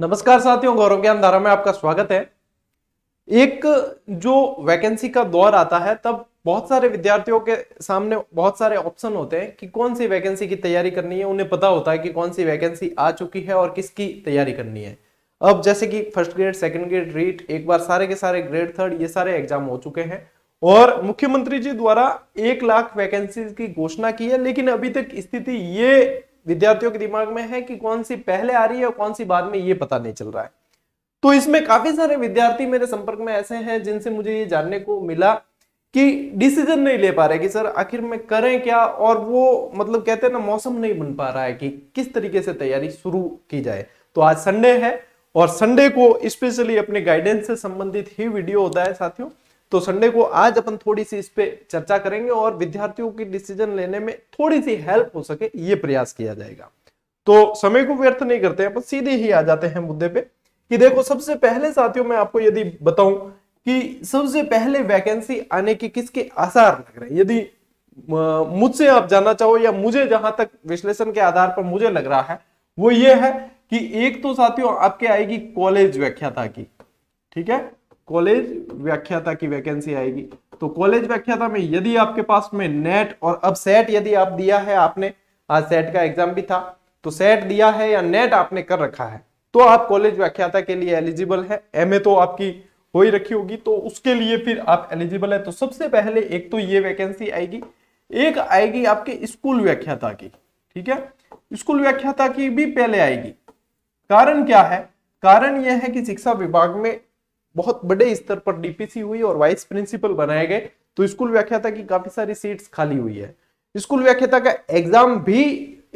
नमस्कार साथियों गौरव ज्ञान धारा में आपका स्वागत है एक जो वैकेंसी का दौर आता है तब बहुत सारे विद्यार्थियों के सामने बहुत सारे ऑप्शन होते हैं कि कौन सी वैकेंसी की तैयारी करनी है उन्हें पता होता है कि कौन सी वैकेंसी आ चुकी है और किसकी तैयारी करनी है अब जैसे कि first grade second grade REET एक बार सारे के सारे ग्रेड थर्ड ये सारे एग्जाम हो चुके हैं और मुख्यमंत्री जी द्वारा एक लाख वैकेंसी की घोषणा की है लेकिन अभी तक स्थिति ये विद्यार्थियों के दिमाग में है कि कौन सी पहले आ रही है और कौन सी बाद में ये पता नहीं चल रहा है तो इसमें काफी सारे विद्यार्थी मेरे संपर्क में ऐसे हैं जिनसे मुझे ये जानने को मिला कि डिसीजन नहीं ले पा रहे कि सर आखिर में करें क्या और वो मतलब कहते हैं ना मौसम नहीं बन पा रहा है कि किस तरीके से तैयारी शुरू की जाए तो आज संडे है और संडे को स्पेशली अपने गाइडेंस से संबंधित ही वीडियो होता है साथियों तो संडे को आज अपन थोड़ी सी इस पर चर्चा करेंगे और विद्यार्थियों की डिसीजन लेने में थोड़ी सी हेल्प हो सके ये प्रयास किया जाएगा तो समय को व्यर्थ नहीं करते अपन सीधे ही आ जाते हैं मुद्दे पे कि देखो सबसे पहले साथियों मैं आपको यदि बताऊं कि सबसे पहले वैकेंसी आने के किसके आसार लग रहे हैं यदि मुझसे आप जानना चाहो या मुझे जहां तक विश्लेषण के आधार पर मुझे लग रहा है वो ये है कि एक तो साथियों आपके आएगी कॉलेज व्याख्याता की ठीक है कॉलेज व्याख्याता की वैकेंसी आएगी तो कॉलेज व्याख्याता में यदि आपके पास में नेट और अब सेट यदि आप दिया है आपने आज सेट का एग्जाम भी था तो सेट दिया है या नेट आपने कर रखा है तो आप कॉलेज व्याख्याता के लिए एलिजिबल है एमए तो आपकी हो ही रखी होगी तो उसके लिए फिर आप एलिजिबल है तो सबसे पहले एक तो ये वैकेंसी आएगी एक आएगी आपके स्कूल व्याख्याता की ठीक है स्कूल व्याख्याता की भी पहले आएगी कारण क्या है कारण यह है कि शिक्षा विभाग में बहुत बड़े स्तर पर डीपीसी हुई और वाइस प्रिंसिपल बनाए गए तो स्कूल व्याख्याता की काफी सारी सीट्स खाली हुई है स्कूल व्याख्याता का एग्जाम भी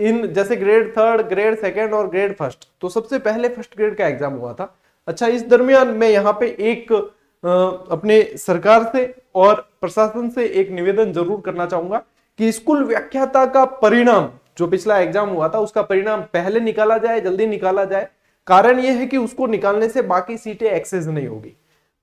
इन जैसे ग्रेड थर्ड ग्रेड सेकेंड और ग्रेड फर्स्ट तो सबसे पहले फर्स्ट ग्रेड का एग्जाम हुआ था अच्छा इस दरमियान में यहाँ पे एक अपने सरकार से और प्रशासन से एक निवेदन जरूर करना चाहूंगा कि स्कूल व्याख्याता का परिणाम जो पिछला एग्जाम हुआ था उसका परिणाम पहले निकाला जाए जल्दी निकाला जाए कारण यह है कि उसको निकालने से बाकी सीटें एक्सेस नहीं होगी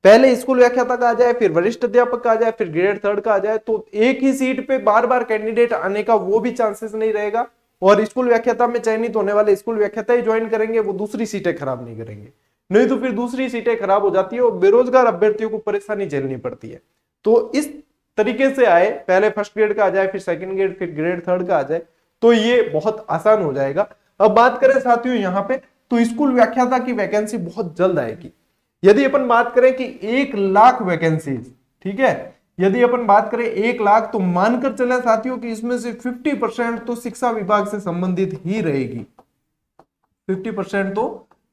पहले स्कूल व्याख्या का आ जाए फिर वरिष्ठ अध्यापक का आ जाए फिर ग्रेड थर्ड का आ जाए तो एक ही सीट पे बार बार कैंडिडेट आने का वो भी चांसेस नहीं रहेगा और स्कूल व्याख्याता में चयनित होने वाले स्कूल व्याख्याता ही ज्वाइन करेंगे वो दूसरी सीटें खराब नहीं करेंगे नहीं तो फिर दूसरी सीटें खराब हो जाती है और बेरोजगार अभ्यर्थियों को परेशानी झेलनी पड़ती है तो इस तरीके से आए पहले फर्स्ट ग्रेड का आ जाए फिर सेकेंड ग्रेड फिर ग्रेड थर्ड का आ जाए तो ये बहुत आसान हो जाएगा अब बात करें साथियों यहाँ पे तो स्कूल व्याख्याता की वैकेंसी बहुत जल्द आएगी यदि अपन बात करें कि एक लाख वैकेंसी ठीक है यदि अपन बात करें एक लाख तो मानकर चले साथियों कि इसमें से 50 परसेंट तो शिक्षा विभाग से संबंधित ही रहेगी 50 परसेंट तो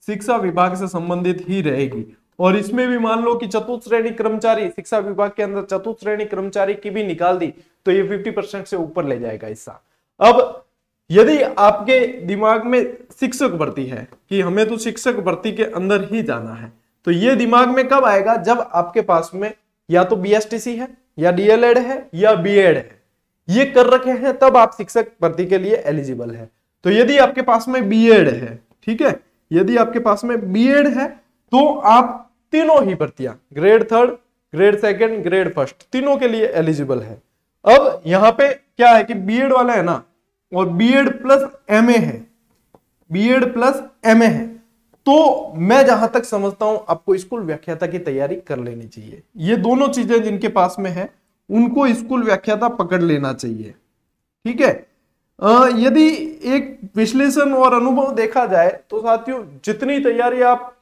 शिक्षा विभाग से संबंधित ही रहेगी और इसमें भी मान लो कि चतुर्थ श्रेणी कर्मचारी शिक्षा विभाग के अंदर चतुर्थ श्रेणी कर्मचारी की भी निकाल दी तो ये 50 परसेंट से ऊपर ले जाएगा हिस्सा अब यदि आपके दिमाग में शिक्षक भर्ती है कि हमें तो शिक्षक भर्ती के अंदर ही जाना है तो ये दिमाग में कब आएगा जब आपके पास में या तो बीएसटीसी है या डीएलएड है या बीएड है ये कर रखे हैं तब आप शिक्षक भर्ती के लिए एलिजिबल है तो यदि आपके पास में बीएड है ठीक है यदि आपके पास में बीएड है तो आप तीनों ही भर्तियां grade third grade second grade first तीनों के लिए एलिजिबल है अब यहाँ पे क्या है कि बीएड वाला है ना और B Ed plus M A है B Ed plus M A है तो मैं जहां तक समझता हूं आपको स्कूल व्याख्याता की तैयारी कर लेनी चाहिए ये दोनों चीजें जिनके पास में है उनको स्कूल व्याख्याता पकड़ लेना चाहिए ठीक है यदि एक विश्लेषण और अनुभव देखा जाए तो साथियों जितनी तैयारी आप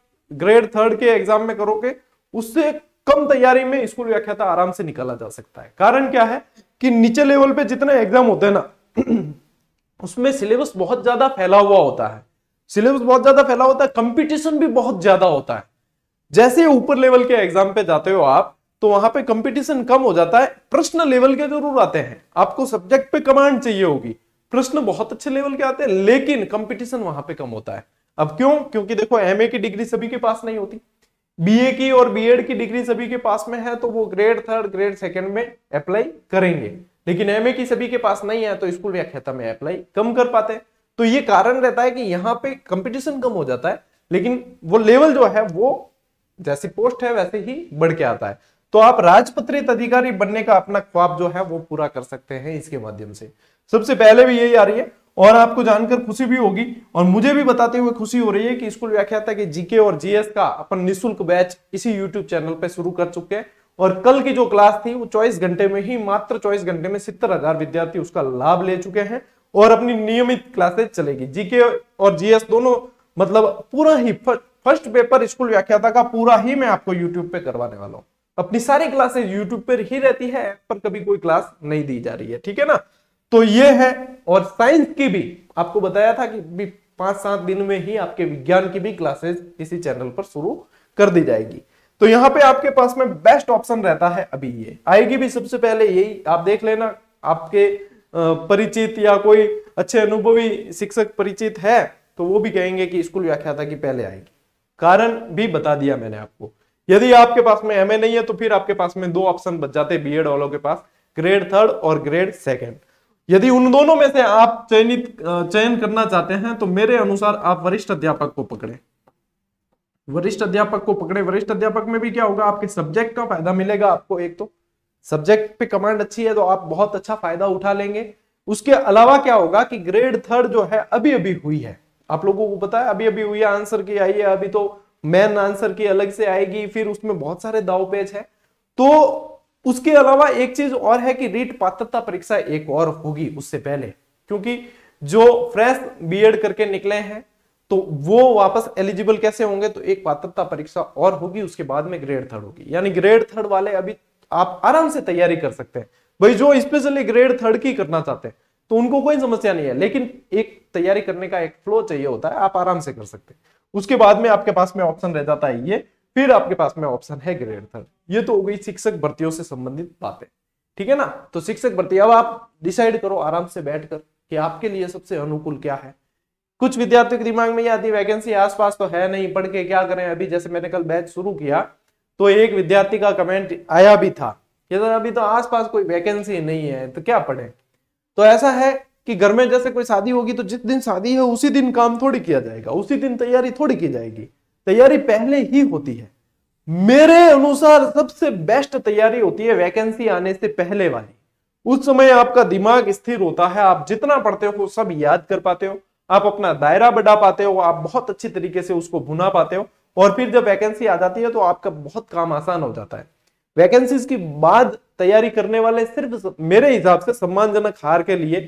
ग्रेड थर्ड के एग्जाम में करोगे उससे कम तैयारी में स्कूल व्याख्याता आराम से निकाला जा सकता है कारण क्या है कि नीचे लेवल पे जितने एग्जाम होते हैं ना उसमें सिलेबस बहुत ज्यादा फैला हुआ होता है सिलेबस बहुत ज्यादा फैला होता है कंपटीशन भी बहुत ज्यादा होता है जैसे ऊपर लेवल के एग्जाम पे जाते हो आप तो वहां पे कंपटीशन कम हो जाता है प्रश्न लेवल के जरूर आते हैं आपको सब्जेक्ट पे कमांड चाहिए होगी प्रश्न बहुत अच्छे लेवल के आते हैं लेकिन कंपटीशन वहां पे कम होता है अब क्यों क्योंकि देखो एमए की डिग्री सभी के पास नहीं होती बीए की और बीएड की डिग्री सभी के पास में है तो वो ग्रेड थर्ड ग्रेड सेकेंड में अप्लाई करेंगे लेकिन एमए की सभी के पास नहीं है तो स्कूल व्याख्याता में अप्लाई कम कर पाते हैं तो ये कारण रहता है कि यहाँ पे कंपटीशन कम हो जाता है लेकिन वो लेवल जो है वो जैसी पोस्ट है वैसे ही बढ़ के आता है तो आप राजपत्रित अधिकारी बनने का अपना ख्वाब जो है वो पूरा कर सकते हैं इसके माध्यम से सबसे पहले भी यही आ रही है और आपको जानकर खुशी भी होगी और मुझे भी बताते हुए खुशी हो रही है कि स्कूल व्याख्याता के जीके और जीएस का अपन निःशुल्क बैच इसी यूट्यूब चैनल पर शुरू कर चुके हैं और कल की जो क्लास थी वो चौबीस घंटे में ही मात्र चौबीस घंटे में सितर हजार विद्यार्थी उसका लाभ ले चुके हैं और अपनी नियमित क्लासेज चलेगी जीके और जीएस दोनों मतलब पूरा ही फर्स्ट पेपर स्कूल व्याख्याता का पूरा ही मैं आपको यूट्यूब पे करवाने वाला हूँ अपनी सारी क्लासेज यूट्यूब पर ही रहती है पर कभी कोई क्लास नहीं दी जा रही है ठीक है ना तो ये है और साइंस की भी आपको बताया था कि पांच सात दिन में ही आपके विज्ञान की भी क्लासेज इसी चैनल पर शुरू कर दी जाएगी तो यहाँ पे आपके पास में बेस्ट ऑप्शन रहता है अभी ये आएगी भी सबसे पहले यही आप देख लेना आपके परिचित या कोई अच्छे अनुभवी शिक्षक परिचित है तो वो भी कहेंगे कि स्कूल व्याख्याता की पहले आएगी कारण भी बता दिया मैंने आपको यदि आपके पास में एमए नहीं है तो फिर आपके पास में दो ऑप्शन बच जाते हैं एड वालों के पास ग्रेड थर्ड और ग्रेड सेकेंड यदि उन दोनों में से आप चयनित चयन करना चाहते हैं तो मेरे अनुसार आप वरिष्ठ अध्यापक को पकड़ें वरिष्ठ अध्यापक को पकड़े वरिष्ठ अध्यापक में भी क्या होगा आपके सब्जेक्ट का फायदा मिलेगा आपको एक तो सब्जेक्ट पे कमांड अच्छी है तो आप बहुत अच्छा फायदा उठा लेंगे उसके अलावा क्या होगा कि ग्रेड थर्ड जो है अभी अभी हुई है आप लोगों को पता है अभी अभी हुई है आंसर की आई है अभी तो मेन आंसर की अलग से आएगी फिर उसमें बहुत सारे दाव पेज है तो उसके अलावा एक चीज और है कि रीट पात्रता परीक्षा एक और होगी उससे पहले क्योंकि जो फ्रेश बीएड करके निकले हैं तो वो वापस एलिजिबल कैसे होंगे तो एक पात्रता परीक्षा और होगी उसके बाद में ग्रेड थर्ड होगी यानी ग्रेड थर्ड वाले अभी आप आराम से तैयारी कर सकते हैं भाई जो स्पेशली ग्रेड थर्ड की करना चाहते हैं तो उनको कोई समस्या नहीं है लेकिन एक तैयारी करने का एक फ्लो चाहिए होता है आप आराम से कर सकते हैं उसके बाद में आपके पास में ऑप्शन रह जाता है ये फिर आपके पास में ऑप्शन है ग्रेड थर्ड ये तो हो गई शिक्षक भर्तियों से संबंधित बातें ठीक है ना तो शिक्षक भर्ती अब आप डिसाइड करो आराम से बैठकर कि आपके लिए सबसे अनुकूल क्या है कुछ विद्यार्थियों के दिमाग में ये आती है वैकेंसी आसपास तो है नहीं पढ़ के क्या करें अभी जैसे मैंने कल बैच शुरू किया तो एक विद्यार्थी का कमेंट आया भी था कि तो अभी तो आसपास कोई वैकेंसी नहीं है तो क्या पढ़े तो ऐसा है कि घर में जैसे कोई शादी होगी तो जिस दिन शादी है उसी दिन काम थोड़ी किया जाएगा उसी दिन तैयारी थोड़ी की जाएगी तैयारी पहले ही होती है मेरे अनुसार सबसे बेस्ट तैयारी होती है वैकेंसी आने से पहले वाली उस समय आपका दिमाग स्थिर होता है आप जितना पढ़ते हो सब याद कर पाते हो आप अपना दायरा बढ़ा पाते हो आप बहुत अच्छी तरीके से उसको भुना पाते हो और फिर जब वैकेंसी आ जाती है तो आपका बहुत काम आसान हो जाता है वैकेंसीज की बाद तैयारी करने वाले सिर्फ मेरे हिसाब से सम्मानजनक हार के लिए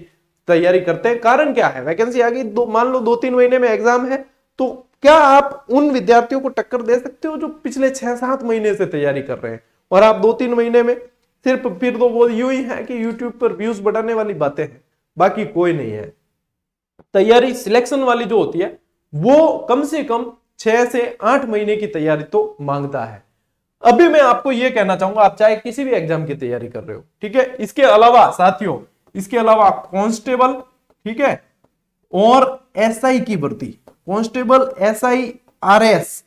तैयारी करते हैं कारण क्या है वैकेंसी आ गई दो मान लो दो तीन महीने में एग्जाम है तो क्या आप उन विद्यार्थियों को टक्कर दे सकते हो जो पिछले छह सात महीने से तैयारी कर रहे हैं और आप दो तीन महीने में सिर्फ फिर तो वो यू ही है कि यूट्यूब पर व्यूज बढ़ाने वाली बातें हैं बाकी कोई नहीं है तैयारी सिलेक्शन वाली जो होती है वो कम से कम छह से आठ महीने की तैयारी तो मांगता है अभी मैं आपको यह कहना चाहूंगा आप चाहे किसी भी एग्जाम की तैयारी कर रहे हो ठीक है इसके अलावा साथियों इसके अलावा कांस्टेबल ठीक है और एसआई की भर्ती कांस्टेबल एसआई आरएस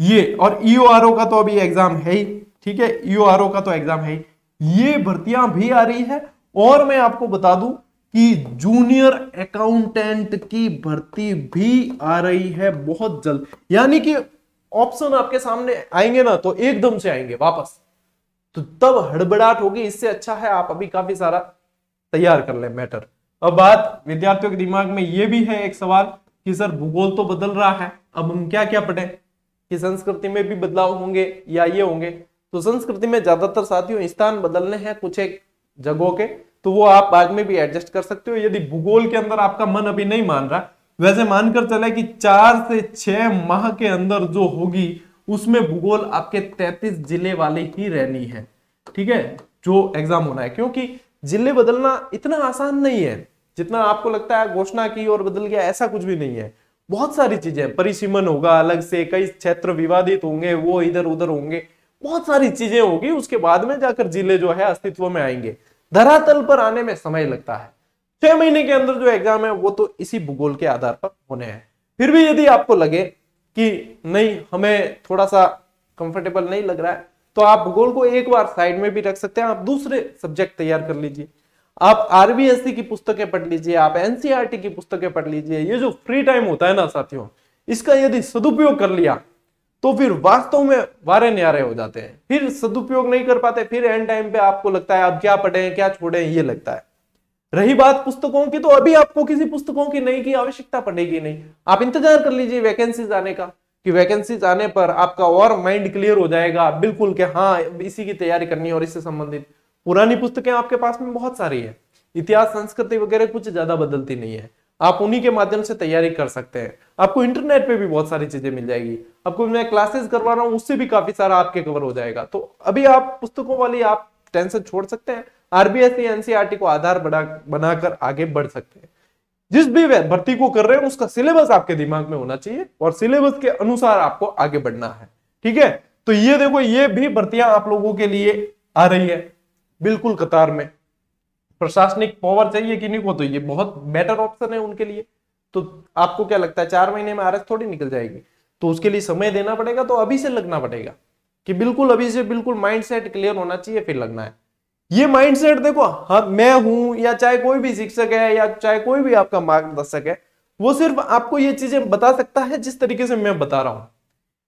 ये और ईओआरओ e का तो अभी एग्जाम है ही ठीक है ईओआरओ e का तो एग्जाम है ही ये भर्तियां भी आ रही है और मैं आपको बता दूं कि जूनियर अकाउंटेंट की भर्ती भी आ रही है बहुत जल्द यानी कि ऑप्शन आपके सामने आएंगे ना तो एकदम से आएंगे वापस तो तब हड़बड़ाहट होगी इससे अच्छा है आप अभी काफी सारा तैयार कर ले मैटर अब बात विद्यार्थियों के दिमाग में यह भी है एक सवाल कि सर भूगोल तो बदल रहा है अब हम क्या क्या पढ़े कि संस्कृति में भी बदलाव होंगे या ये होंगे तो संस्कृति में ज्यादातर साथियों स्थान बदलने हैं कुछ एक जगहों के तो वो आप बाद में भी एडजस्ट कर सकते हो यदि भूगोल के अंदर आपका मन अभी नहीं मान रहा वैसे मानकर चले कि चार से छह माह के अंदर जो होगी उसमें भूगोल आपके तैतीस जिले वाले ही रहनी है ठीक है जो एग्जाम होना है क्योंकि जिले बदलना इतना आसान नहीं है जितना आपको लगता है घोषणा की और बदल गया ऐसा कुछ भी नहीं है बहुत सारी चीजें परिसीमन होगा अलग से कई क्षेत्र विवादित होंगे वो इधर उधर होंगे बहुत सारी चीजें होगी उसके बाद में जाकर जिले जो है अस्तित्व में आएंगे धरातल पर आने में समय लगता है छह महीने के अंदर जो एग्जाम है वो तो इसी भूगोल के आधार पर होने हैं फिर भी यदि आपको लगे कि नहीं हमें थोड़ा सा कंफर्टेबल नहीं लग रहा है तो आप भूगोल को एक बार साइड में भी रख सकते हैं आप दूसरे सब्जेक्ट तैयार कर लीजिए आप आरबीएससी e की पुस्तकें पढ़ लीजिए आप एनसीआरटी e की पुस्तकें पढ़ लीजिए ये जो फ्री टाइम होता है ना साथियों इसका यदि सदुपयोग कर लिया तो फिर वास्तव में वारे न्यारे हो जाते हैं फिर सदुपयोग नहीं कर पाते फिर एंड टाइम पे आपको लगता है आप क्या पढ़े क्या छोड़े ये लगता है रही बात पुस्तकों की तो अभी आपको किसी पुस्तकों की नहीं की आवश्यकता पड़ेगी नहीं आप इंतजार कर लीजिए वैकेंसीज आने का कि वैकेंसीज आने पर आपका और माइंड क्लियर हो जाएगा बिल्कुल के हाँ इसी की तैयारी करनी है और इससे संबंधित पुरानी पुस्तकें आपके पास में बहुत सारी है इतिहास संस्कृति वगैरह कुछ ज्यादा बदलती नहीं है आप उन्हीं के माध्यम से तैयारी कर सकते हैं आपको इंटरनेट पे भी बहुत सारी चीजें मिल जाएगी आपको मैं क्लासेस करवा रहा हूँ उससे भी काफी सारा आपके कवर हो जाएगा तो अभी आप पुस्तकों वाली आप टेंशन छोड़ सकते हैं आरबीएस एनसीआरटी e को आधार बना बनाकर आगे बढ़ सकते हैं जिस भी भर्ती को कर रहे हैं उसका सिलेबस आपके दिमाग में होना चाहिए और सिलेबस के अनुसार आपको आगे बढ़ना है ठीक है तो ये देखो ये भी भर्तियां आप लोगों के लिए आ रही है बिल्कुल कतार में प्रशासनिक पावर चाहिए कि नहीं को तो ये बहुत बेटर ऑप्शन है उनके लिए तो आपको क्या लगता है चार महीने में आर थोड़ी निकल जाएगी तो उसके लिए समय देना पड़ेगा तो अभी से लगना पड़ेगा कि बिल्कुल अभी से बिल्कुल माइंडसेट क्लियर होना चाहिए फिर लगना है ये माइंडसेट देखो हाँ मैं हूं या चाहे कोई भी शिक्षक है या चाहे कोई भी आपका मार्गदर्शक है वो सिर्फ आपको ये चीजें बता सकता है जिस तरीके से मैं बता रहा हूं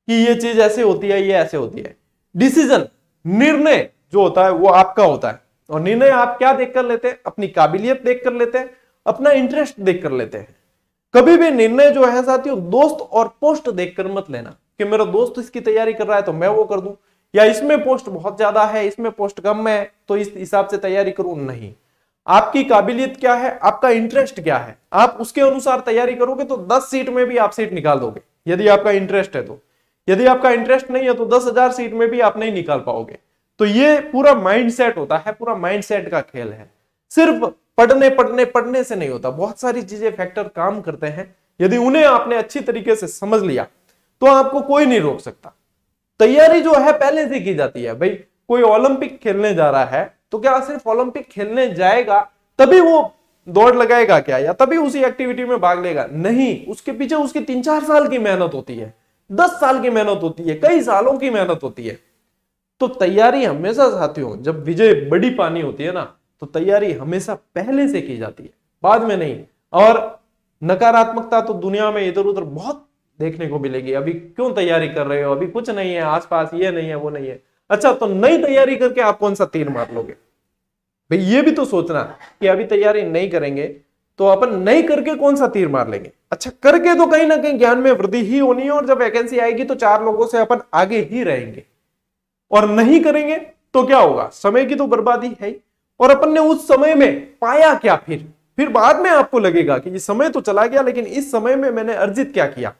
कि ये चीज ऐसे होती है ये ऐसे होती है डिसीजन निर्णय जो होता है वो आपका होता है और निर्णय आप क्या देख कर लेते हैं अपनी काबिलियत देख कर लेते हैं अपना इंटरेस्ट देख कर लेते हैं कभी भी निर्णय जो है साथियों दोस्त और पोस्ट देखकर मत लेना कि मेरा दोस्त इसकी तैयारी कर रहा है तो मैं वो कर दूं या इसमें पोस्ट बहुत ज्यादा है इसमें पोस्ट कम है तो इस हिसाब से तैयारी करूं नहीं आपकी काबिलियत क्या है आपका इंटरेस्ट क्या है आप उसके अनुसार तैयारी करोगे तो दस सीट में भी आप सीट निकाल दोगे यदि आपका इंटरेस्ट है तो यदि आपका इंटरेस्ट नहीं है तो दस हजार सीट में भी आप नहीं निकाल पाओगे तो ये पूरा माइंडसेट होता है पूरा माइंडसेट का खेल है सिर्फ पढ़ने पढ़ने पढ़ने से नहीं होता बहुत सारी चीजें फैक्टर काम करते हैं यदि उन्हें आपने अच्छी तरीके से समझ लिया तो आपको कोई नहीं रोक सकता तैयारी जो है पहले से की जाती है भाई कोई ओलंपिक खेलने जा रहा है तो क्या सिर्फ ओलंपिक खेलने जाएगा तभी वो दौड़ लगाएगा क्या या तभी उसी एक्टिविटी में भाग लेगा नहीं उसके पीछे उसकी तीन चार साल की मेहनत होती है दस साल की मेहनत होती है कई सालों की मेहनत होती है तो तैयारी हमेशा साथियों जब विजय बड़ी पानी होती है ना तो तैयारी हमेशा पहले से की जाती है बाद में नहीं और नकारात्मकता तो दुनिया में इधर उधर बहुत देखने को मिलेगी अभी क्यों तैयारी कर रहे हो अभी कुछ नहीं है आसपास ये नहीं है वो नहीं है अच्छा तो नई तैयारी करके आप कौन सा तीर मार लोगे भाई ये भी तो सोचना कि अभी तैयारी नहीं करेंगे तो अपन नहीं करके कौन सा तीर मार लेंगे अच्छा करके तो कहीं ना कहीं ज्ञान में वृद्धि ही होनी है और जब वैकेंसी आएगी तो चार लोगों से अपन आगे ही रहेंगे और नहीं करेंगे तो क्या होगा समय की तो बर्बादी है और अपन ने उस समय में पाया क्या फिर फिर बाद में आपको लगेगा कि ये समय तो चला गया लेकिन इस समय में मैंने अर्जित क्या किया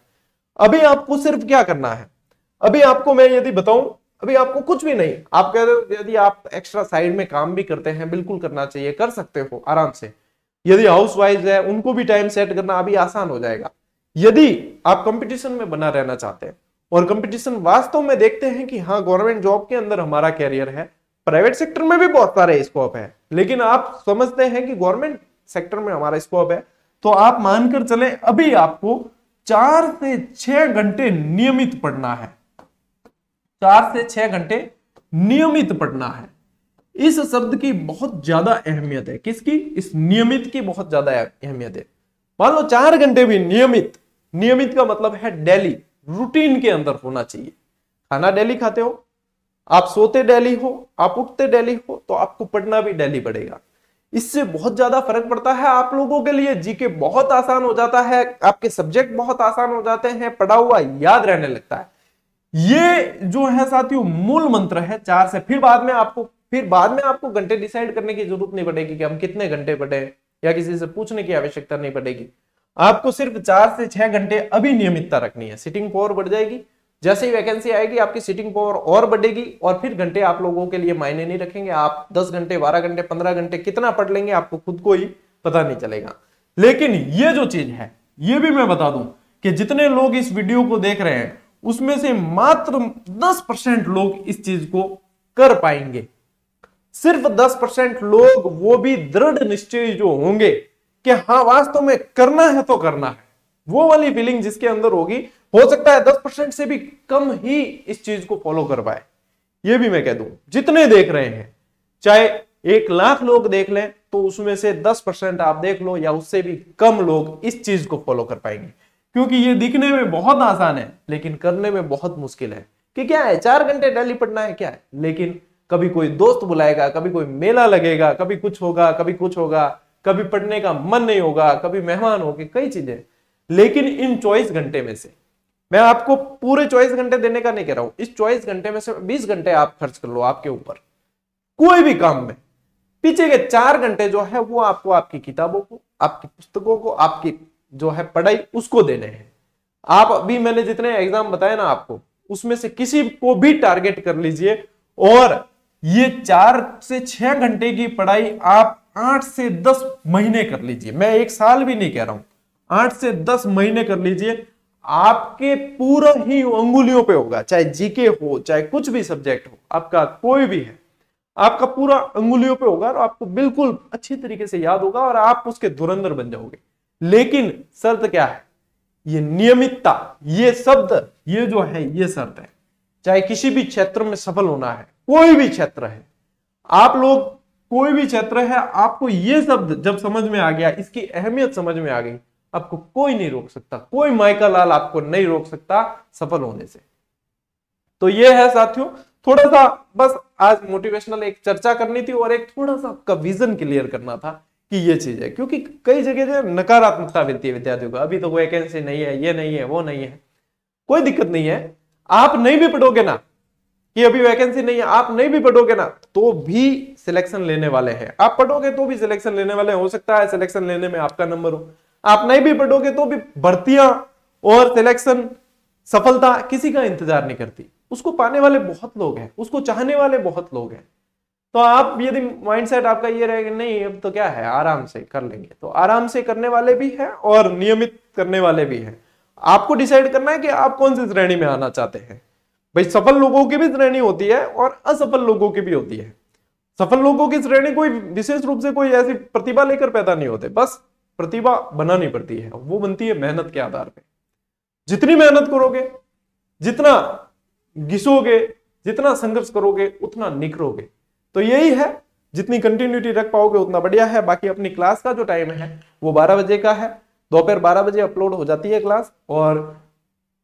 अभी आपको सिर्फ क्या करना है अभी आपको मैं यदि बताऊं अभी आपको कुछ भी नहीं आप कह रहे हो यदि आप एक्स्ट्रा साइड में काम भी करते हैं बिल्कुल करना चाहिए कर सकते हो आराम से यदि हाउस वाइज है उनको भी टाइम सेट करना अभी आसान हो जाएगा यदि आप कंपटीशन में बना रहना चाहते हैं और कंपटीशन वास्तव में देखते हैं कि हाँ गवर्नमेंट जॉब के अंदर हमारा कैरियर है प्राइवेट सेक्टर में भी बहुत सारे स्कोप है लेकिन आप समझते हैं कि गवर्नमेंट सेक्टर में हमारा स्कोप है तो आप मानकर चले अभी आपको चार से छह घंटे नियमित पढ़ना है चार से छह घंटे नियमित पढ़ना है इस शब्द की बहुत ज्यादा अहमियत है किसकी इस नियमित की बहुत ज्यादा अहमियत है मान लो चार घंटे भी नियमित नियमित का मतलब है डेली रूटीन के अंदर होना चाहिए खाना डेली खाते हो आप सोते डेली हो आप उठते डेली हो तो आपको पढ़ना भी डेली पड़ेगा इससे बहुत ज्यादा फर्क पड़ता है आप लोगों के लिए जीके बहुत आसान हो जाता है आपके सब्जेक्ट बहुत आसान हो जाते हैं पढ़ा हुआ याद रहने लगता है ये जो है साथियों मूल मंत्र है चार से फिर बाद में आपको फिर बाद में आपको घंटे डिसाइड करने की जरूरत नहीं पड़ेगी कि हम कितने घंटे पढ़े या किसी से पूछने की आवश्यकता नहीं पड़ेगी आपको सिर्फ चार से छह घंटे अभी नियमितता रखनी है सिटिंग पावर बढ़ जाएगी जैसे ही वैकेंसी आएगी आपकी सिटिंग पावर और बढ़ेगी और फिर घंटे आप लोगों के लिए मायने नहीं रखेंगे आप 10 घंटे 12 घंटे 15 घंटे कितना पढ़ लेंगे आपको खुद को ही पता नहीं चलेगा लेकिन ये जो चीज है ये भी मैं बता दूं कि जितने लोग इस वीडियो को देख रहे हैं उसमें से मात्र दस परसेंट लोग इस चीज को कर पाएंगे सिर्फ दस परसेंट लोग वो भी दृढ़ निश्चय जो होंगे कि हाँ वास्तव में करना है तो करना है वो वाली फीलिंग जिसके अंदर होगी हो सकता है दस परसेंट से भी कम ही इस चीज को फॉलो कर पाए ये भी मैं कह दू जितने देख रहे हैं चाहे एक लाख लोग देख लें तो उसमें से दस परसेंट आप देख लो या उससे भी कम लोग इस चीज को फॉलो कर पाएंगे क्योंकि ये दिखने में बहुत आसान है लेकिन करने में बहुत मुश्किल है कि क्या है चार घंटे डेली पढ़ना है क्या है लेकिन कभी कोई दोस्त बुलाएगा कभी कोई मेला लगेगा कभी कुछ होगा कभी कुछ होगा कभी पढ़ने का मन नहीं होगा कभी मेहमान होगी कई चीजें लेकिन इन चौबीस घंटे में से मैं आपको पूरे चौबीस घंटे देने का नहीं कह रहा हूं इस चौबीस घंटे में से बीस घंटे आप खर्च कर लो आपके ऊपर कोई भी काम में पीछे के चार घंटे जो है वो आपको आपकी किताबों को आपकी पुस्तकों को आपकी जो है पढ़ाई उसको देने हैं आप अभी मैंने जितने एग्जाम बताए ना आपको उसमें से किसी को भी टारगेट कर लीजिए और ये चार से छह घंटे की पढ़ाई आप आठ से दस महीने कर लीजिए मैं एक साल भी नहीं कह रहा हूं आठ से दस महीने कर लीजिए आपके पूरा ही अंगुलियों पे होगा चाहे जीके हो चाहे कुछ भी सब्जेक्ट हो आपका कोई भी है आपका पूरा अंगुलियों पे होगा और आपको बिल्कुल अच्छी तरीके से याद होगा और आप उसके धुरंधर बन जाओगे लेकिन शर्त क्या है ये नियमितता ये शब्द ये जो है ये शर्त है चाहे किसी भी क्षेत्र में सफल होना है कोई भी क्षेत्र है आप लोग कोई भी क्षेत्र है आपको ये शब्द जब समझ में आ गया इसकी अहमियत समझ में आ गई आपको कोई नहीं रोक सकता कोई माइका लाल आपको नहीं रोक सकता सफल होने से तो ये है साथियों थोड़ा सा बस आज मोटिवेशनल एक चर्चा करनी थी और एक थोड़ा सा आपका विजन क्लियर करना था कि ये चीज है क्योंकि कई जगह जो नकारात्मकता मिलती है विद्यार्थियों को अभी तो वैकेंसी नहीं है ये नहीं है वो नहीं है कोई दिक्कत नहीं है आप नहीं भी पढ़ोगे ना कि अभी वैकेंसी नहीं है आप नहीं भी पढ़ोगे ना तो भी सिलेक्शन लेने वाले हैं आप पढ़ोगे तो भी सिलेक्शन लेने वाले हो सकता है सिलेक्शन लेने में आपका नंबर हो आप नहीं भी पढ़ोगे तो भी भर्तियां और सिलेक्शन सफलता किसी का इंतजार नहीं करती उसको पाने वाले बहुत लोग हैं उसको चाहने वाले बहुत लोग हैं तो आप यदि माइंडसेट आपका ये रहेगा नहीं अब तो क्या है आराम से कर लेंगे तो आराम से करने वाले भी हैं और नियमित करने वाले भी हैं आपको डिसाइड करना है कि आप कौन सी श्रेणी में आना चाहते हैं भाई सफल लोगों की भी श्रेणी होती है और असफल लोगों की भी होती है सफल लोगों की श्रेणी कोई विशेष रूप से कोई ऐसी प्रतिभा लेकर पैदा नहीं होते बस प्रतिभा बनानी पड़ती है वो बनती है मेहनत के आधार पर जितनी मेहनत करोगे जितना घिसोगे जितना संघर्ष करोगे उतना निखरोगे तो यही है जितनी कंटिन्यूटी रख पाओगे उतना बढ़िया है बाकी अपनी क्लास का जो टाइम है वो बारह बजे का है दोपहर बारह बजे अपलोड हो जाती है क्लास और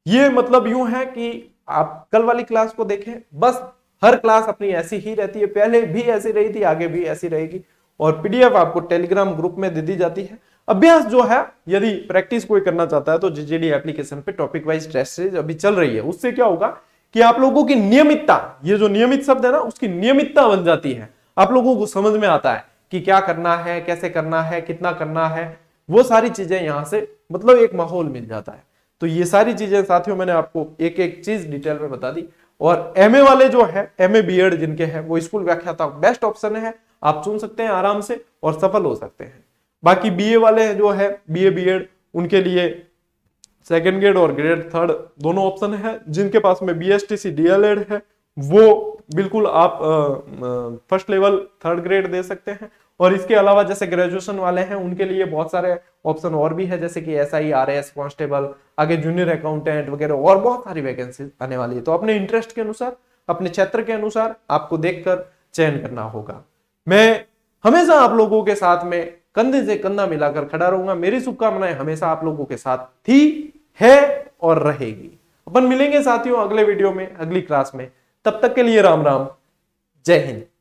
ये मतलब यूं है कि आप कल वाली क्लास को देखें बस हर क्लास अपनी ऐसी ही रहती है पहले भी ऐसी रही थी आगे भी ऐसी रहेगी और पीडीएफ आपको टेलीग्राम ग्रुप में दे दी जाती है अभ्यास जो है यदि प्रैक्टिस कोई करना चाहता है तो जीजेडी एप्लीकेशन पे टॉपिक वाइज टेस्ट अभी चल रही है उससे क्या होगा कि आप लोगों की नियमितता ये जो नियमित शब्द है ना उसकी नियमितता बन जाती है आप लोगों को समझ में आता है कि क्या करना है कैसे करना है कितना करना है वो सारी चीजें यहाँ से मतलब एक माहौल मिल जाता है तो ये सारी चीजें साथियों मैंने आपको एक एक चीज डिटेल में बता दी और एमए वाले जो है एमए बीएड जिनके हैं वो स्कूल व्याख्याता बेस्ट ऑप्शन है आप चुन सकते हैं आराम से और सफल हो सकते हैं बाकी बीए वाले जो है बीए बीएड उनके लिए सेकेंड ग्रेड और ग्रेड थर्ड दोनों ऑप्शन है जिनके पास में बी एस टी सी है वो बिल्कुल आप फर्स्ट लेवल थर्ड ग्रेड दे सकते हैं और इसके अलावा जैसे ग्रेजुएशन वाले हैं उनके लिए बहुत सारे ऑप्शन और भी है जैसे कि S I R S constable आगे जूनियर अकाउंटेंट वगैरह और बहुत सारी वैकेंसी आने वाली है तो अपने इंटरेस्ट के अनुसार अपने क्षेत्र के अनुसार आपको देखकर चयन करना होगा मैं हमेशा आप लोगों के साथ में कंधे से कंधा मिलाकर खड़ा रहूंगा मेरी शुभकामनाएं हमेशा आप लोगों के साथ थी है और रहेगी अपन मिलेंगे साथियों अगले वीडियो में अगली क्लास में तब तक के लिए राम राम जय हिंद